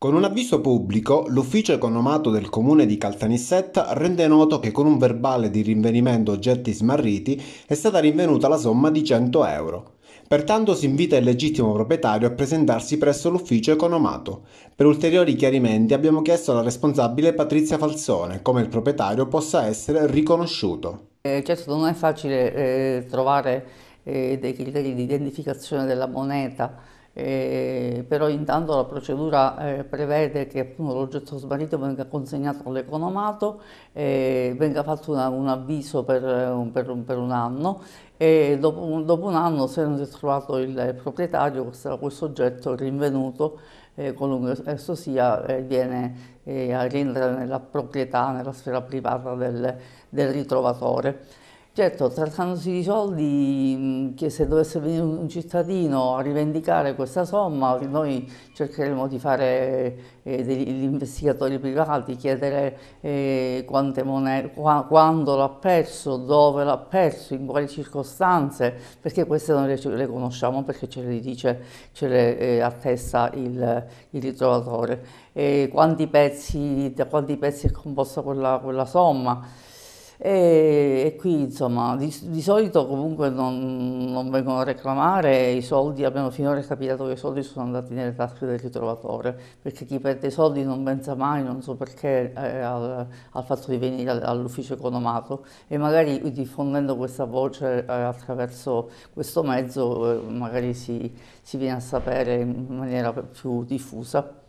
Con un avviso pubblico, l'ufficio economato del comune di Caltanissetta rende noto che con un verbale di rinvenimento oggetti smarriti è stata rinvenuta la somma di 100 euro. Pertanto si invita il legittimo proprietario a presentarsi presso l'ufficio economato. Per ulteriori chiarimenti abbiamo chiesto alla responsabile Patrizia Falzone come il proprietario possa essere riconosciuto. Eh, certo non è facile eh, trovare eh, dei criteri di identificazione della moneta eh, però intanto la procedura eh, prevede che l'oggetto smarrito venga consegnato all'economato, eh, venga fatto una, un avviso per, eh, per, un, per, un, anno e dopo un, dopo un, anno se non si è trovato il proprietario questo, questo oggetto rinvenuto eh, qualunque esso sia eh, viene a rientrare nella proprietà, nella sfera privata del, del ritrovatore. Certo, trattandosi di soldi, mm, che se dovesse venire un cittadino a rivendicare questa somma, noi cercheremo di fare eh, degli investigatori privati, chiedere eh, monete, qua, quando l'ha perso, dove l'ha perso, in quali circostanze, perché queste non le, le conosciamo, perché ce le dice, ce le eh, attesta il, il ritrovatore. Quanti pezzi, da quanti pezzi è composta quella, quella somma? E, e qui insomma di, di solito comunque non, non, vengono a reclamare i soldi, abbiamo finora capitato che i soldi sono andati nelle tasche del ritrovatore, perché chi perde i soldi non pensa mai, non so perché, eh, al, al, fatto di venire all'ufficio economato e magari diffondendo questa voce eh, attraverso questo mezzo eh, magari si, si viene a sapere in maniera più diffusa.